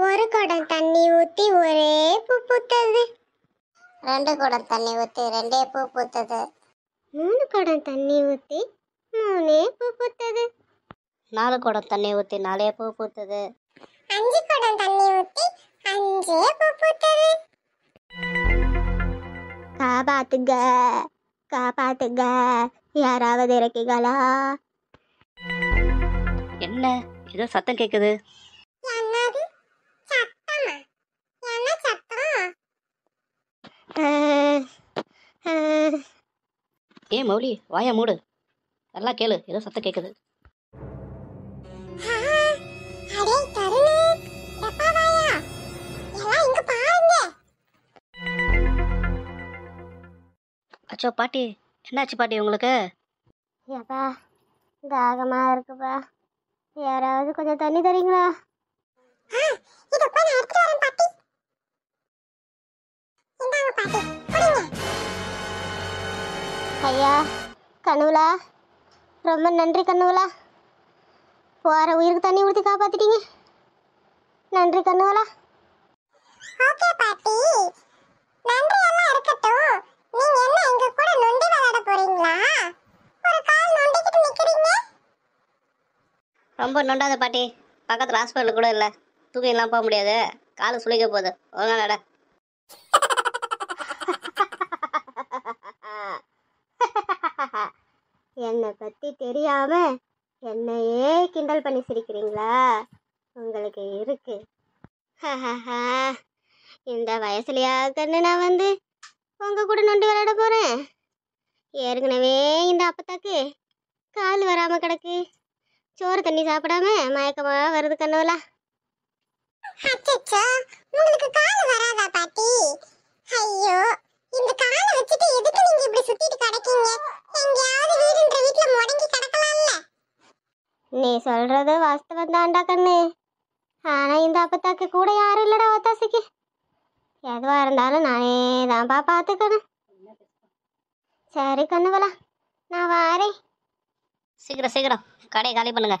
ஒரு குடம் தண்ணி ஊற்றி ஒரே பூ பூத்தது ரெண்டு குடம் தண்ணி ஊற்றி ரெண்டே பூ பூத்தது மூணு குடம் தண்ணி ஊற்றி மூணே பூ பூத்தது நாலு குடம் தண்ணி ஊற்றி நாலே பூ பூத்தது அஞ்சு குடம் தண்ணி ஊற்றி அஞ்சே பூ பூத்தது காபாத்துங்க காப்பாத்துங்க யாராவது இறக்கிகளா என்ன ஏதோ சத்தம் கேட்குது என்னது ஏ மௌலி வாய மூடு நல்லா கேளு ஏதோ சத்தம் கேட்குது அச்சோ பாட்டி என்னாச்சு பாட்டி உங்களுக்கு ஏப்பா தாகமா இருக்குப்பா யாராவது கொஞ்சம் தண்ணி தரீங்களா ஐயா கனவுலா ரொம்ப நன்றி கனவுலா போகிற உயிருக்கு தண்ணி ஊற்றி காப்பாற்றிட்டீங்க நன்றி கண்ணுகளா ஓகே பாட்டி நன்றி எல்லாம் இருக்கட்டும் நீங்க என்ன எங்க கூட நொண்டி விளையாட போறீங்களா ஒரு கால் நொண்டிக்கிட்டு நிக்கிறீங்க ரொம்ப நொண்டாத பாட்டி பக்கத்துல ஹாஸ்பிட்டல் கூட இல்ல தூக்கிலாம் போக முடியாது காலு சுளிக்க போகுது ஒழுங்கா விளையாட பற்றி தெரியாமல் என்னையே கிண்டல் பண்ணி சிரிக்கிறீங்களா உங்களுக்கு இருக்கு இந்த வயசுலையா கண்ணு நான் வந்து உங்கள் கூட நொண்டி விளையாட போகிறேன் ஏற்கனவே இந்த அப்பத்தாக்கு கால் வராமல் கிடக்கு சோறு தண்ணி சாப்பிடாம மயக்கமாக வருது கண்ணுவலா உங்களுக்கு கால் வராதா பாட்டி ஐயோ இந்த காலை வச்சுட்டு எதுக்கு நீங்க இப்படி சுத்திட்டு கிடக்கீங்க எங்கயாவது வீடுன்ற வீட்ல முடங்கி கிடக்கலாம்ல நீ சொல்றது வாஸ்தவம் தான்டா கண்ணு ஆனா இந்த அப்பத்தாக்கு கூட யாரும் இல்லடா ஒத்தாசைக்கு எதுவா இருந்தாலும் நானே தான்ப்பா பாத்துக்கணும் சரி கண்ணுவலா நான் வாரேன் சீக்கிரம் சீக்கிரம் கடையை காலி பண்ணுங்க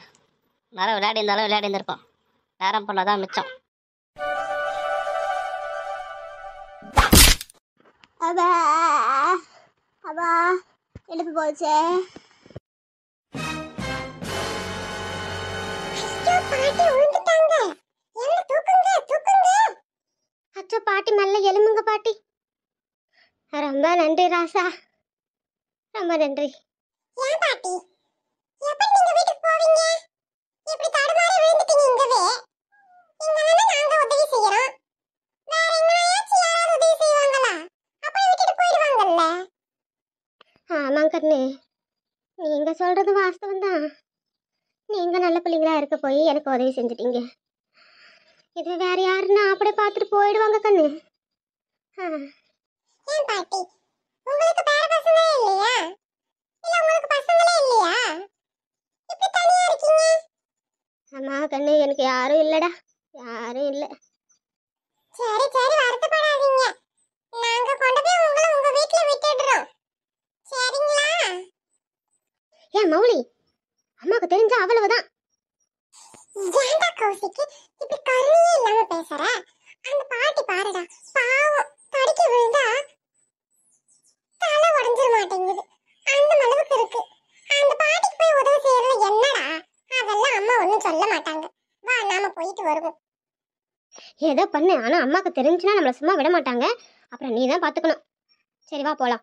நிறைய விளையாடி இருந்தாலும் விளையாடி இருந்திருப்போம் நேரம் பண்ணதான் மிச்சம் அவா அவா எழுப்பு போச்சே அச்சோ பாட்டி மல்ல எலும்புங்க பாட்டி ரொம்ப நன்றி ராசா ரொம்ப நன்றி கண்ணு நீங்கள் சொல்கிறது வாஸ்தவம் தான் நீங்கள் நல்ல பிள்ளைங்களா இருக்க போய் எனக்கு உதவி செஞ்சிட்டீங்க இது வேற யாருன்னா அப்படியே பார்த்துட்டு போயிடுவாங்க கண்ணு ஆ ஏன் பாட்டி உங்களுக்கு பேர பசங்களே இல்லையா இல்ல உங்களுக்கு பசங்களே இல்லையா கண்ணு எனக்கு யாரும் இல்லடா யாரும் இல்ல சரி சரி வருத்தப்படாதீங்க நாங்க கொண்டு போய் உங்களை உங்க வீட்ல விட்டுடுறோம் சரிங்களா ஏன் மௌலி அம்மாக்கு தெரிஞ்ச அவ்வளவுதான் ஏன்டா கௌசிக்கு இப்படி கருணையே இல்லாம பேசுற அந்த பாட்டி பாருடா பாவம் தடிக்க விழுந்தா தலை உடஞ்சிட மாட்டேங்குது அந்த அளவுக்கு இருக்கு அந்த பாட்டிக்கு போய் உதவி செய்யறது என்னடா அதெல்லாம் அம்மா ஒன்றும் சொல்ல மாட்டாங்க வா நாம போயிட்டு வருவோம் ஏதோ பண்ணு ஆனா அம்மாக்கு தெரிஞ்சுன்னா நம்மள சும்மா விட மாட்டாங்க அப்புறம் நீ தான் பாத்துக்கணும் சரி வா போலாம்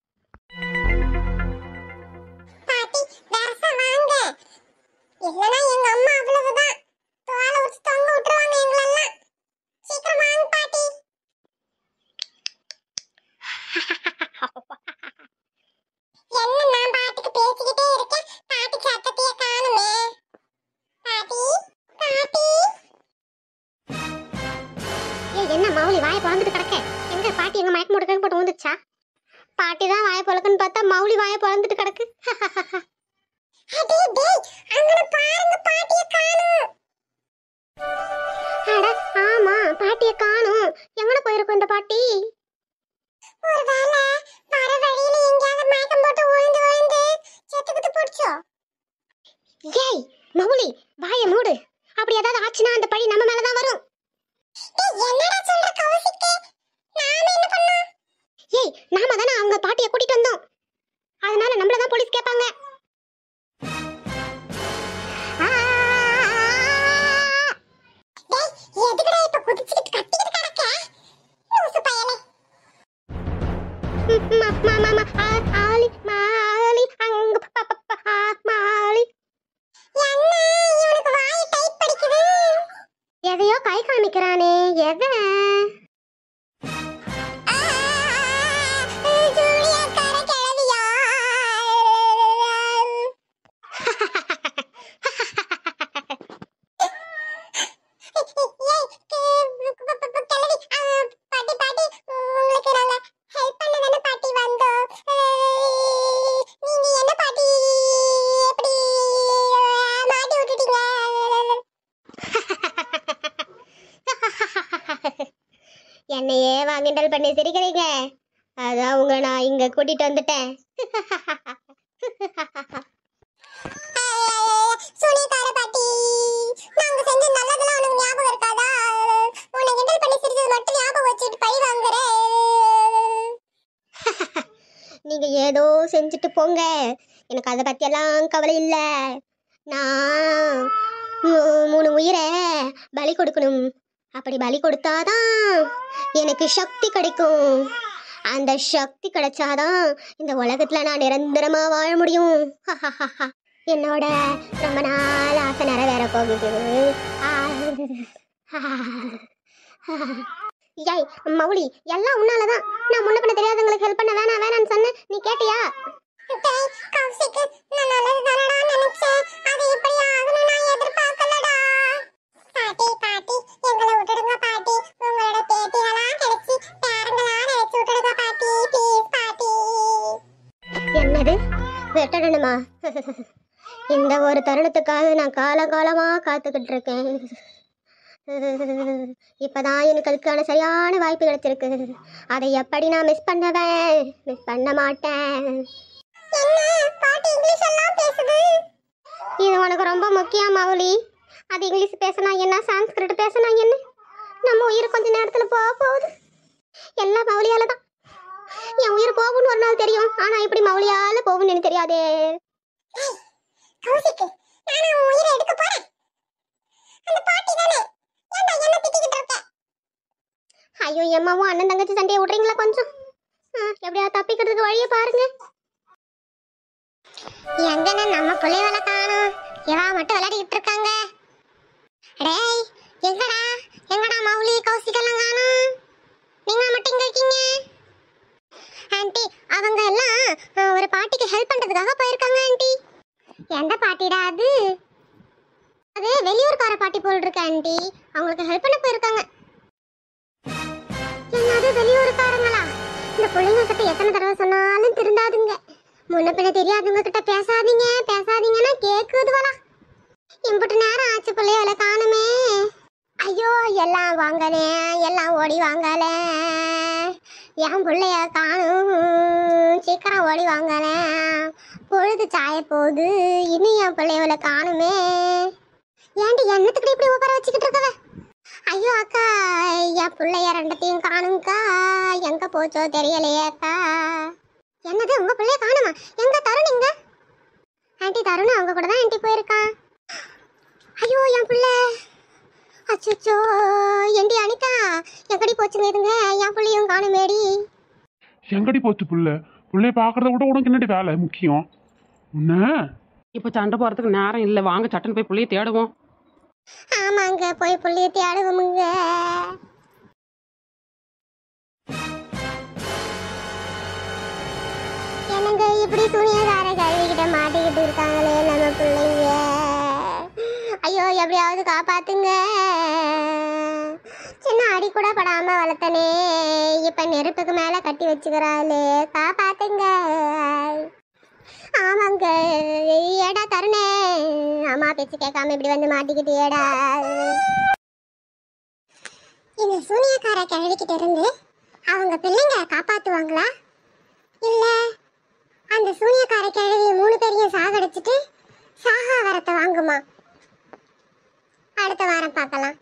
மயக்க முடக்க போட்டு வந்துச்சா பாட்டி தான் வாய பழக்குன்னு பார்த்தா மௌலி வாய பழந்துட்டு கிடக்கு பாட்டிய காணும் போயிருக்கும் இந்த பாட்டி மூடு அப்படி ஏதாவது ஆச்சுன்னா அந்த பழி நம்ம மேலதான் வரும் என்னடா சொல்ற ஏய் நாம தானே அவங்க பாட்டியை கூட்டிட்டு வந்தோம் அதனால நம்மள தான் போலீஸ் கேட்பாங்க என்னையே வாங்கிண்டல் பண்ணி சிரிக்கிறீங்க அதான் உங்க நான் இங்க கூட்டிட்டு வந்துட்டேன் நீங்க ஏதோ செஞ்சுட்டு போங்க எனக்கு அதை பற்றியெல்லாம் கவலை இல்லை நான் மூணு உயிரை பலி கொடுக்கணும் அப்படி பலி கொடுத்தாதான் எனக்கு சக்தி கிடைக்கும் அந்த சக்தி கிடைச்சாதான் இந்த உலகத்துல நான் நிரந்தரமா வாழ முடியும் என்னோட ரொம்ப நாள் ஆசை நிறைவேற போகுது ஏய் மௌலி எல்லாம் உன்னாலதான் நான் முன்ன பண்ண தெரியாதவங்களுக்கு ஹெல்ப் பண்ண வேணாம் வேணாம்னு சொன்னேன் நீ கேட்டியா இந்த ஒரு தருணத்துக்காக நான் காலங்காலமாக காத்துக்கிட்டு இருக்கேன் இப்போதான் எனக்கு அதுக்கான சரியான வாய்ப்பு கிடைச்சிருக்கு அதை எப்படி நான் மிஸ் பண்ணவேன் மிஸ் பண்ண மாட்டேன் இது உனக்கு ரொம்ப முக்கியம் மௌலி அது இங்கிலீஷ் பேசினா என்ன சான்ஸ்கிரிட் பேசினா என்ன நம்ம உயிர் கொஞ்ச நேரத்தில் போக போகுது எல்லாம் மௌலியால தான் என் உயிர் போகும்னு ஒரு நாள் தெரியும் ஆனால் இப்படி மௌலியால போகும்னு எனக்கு தெரியாதே கௌசிக்கு நானா உன் உயிரை எடுக்க போறேன் அந்த பாட்டி தானே ஏன்டா என்ன திட்டிக்கிட்டு இருக்க ஐயோ எம்மாவும் அண்ணன் தங்கச்சி சண்டையை விடுறீங்களா கொஞ்சம் எப்படியா தப்பிக்கிறதுக்கு வழியை பாருங்க எங்கன்னா நம்ம பிள்ளைகள பாட்டி போல் இருக்க ஆண்டி அவங்களுக்கு ஹெல்ப் பண்ண போயிருக்காங்க என்னது வெளியூருக்காரங்களா இந்த பிள்ளைங்க கிட்ட எத்தனை தடவை சொன்னாலும் திருந்தாதுங்க முன்ன பின்ன தெரியாதவங்க கிட்ட பேசாதீங்க பேசாதீங்கன்னா கேக்குதுவலா எம்பிட்டு நேரம் ஆச்சு பிள்ளையோல காணுமே ஐயோ எல்லாம் வாங்கலே எல்லாம் ஓடி வாங்கல என் பிள்ளைய காணும் சீக்கிரம் ஓடி வாங்கல பொழுது சாய போகுது இன்னும் என் பிள்ளையோல காணுமே ஏண்டி என்னத்துக்கு இப்படி உட்கார வச்சுக்கிட்டு இருக்கவ ஐயோ அக்கா என் பிள்ளைய ரெண்டத்தையும் காணுங்கக்கா எங்க போச்சோ தெரியலையே அக்கா என்னது உங்க பிள்ளைய காணுமா எங்க தருண் ஆண்டி தருண் அவங்க கூட தான் ஆண்டி போயிருக்கான் ஐயோ என் பிள்ளை அச்சோ ஏண்டி அனிதா எங்கடி போச்சுங்க இதுங்க என் பிள்ளையும் காணுமேடி எங்கடி போச்சு புள்ள புள்ளைய பாக்குறத கூட உனக்கு என்னடி வேலை முக்கியம் இப்ப இப்போ சண்டை போகிறதுக்கு நேரம் இல்லை வாங்க சட்டன் போய் புள்ளைய தேடுவோம் ஆமாங்க போய் புள்ளிய தேடுவோமுங்க என்னங்க இப்படி துணியதார கழுவிக்கிட்ட மாட்டிக்கிட்டு இருக்காங்களே நம்ம பிள்ளைங்க ஐயோ எப்படியாவது காப்பாத்துங்க சின்ன அடி கூட படாம வளர்த்தனே இப்ப நெருப்புக்கு மேல கட்டி வச்சுக்கிறாளே காப்பாத்துங்க ஆமாங்க ஏடா தருணே அம்மா பேச்சு கேட்காம இப்படி வந்து மாட்டிக்கிட்டு ஏடா இந்த சூனியக்கார கிழவிக்கிட்ட இருந்து அவங்க பிள்ளைங்க காப்பாத்துவாங்களா இல்ல அந்த சூனியக்கார கிழவி மூணு பேரையும் சாகடிச்சிட்டு சாகா வரத்தை வாங்குமா அடுத்த வாரம் பார்க்கலாம்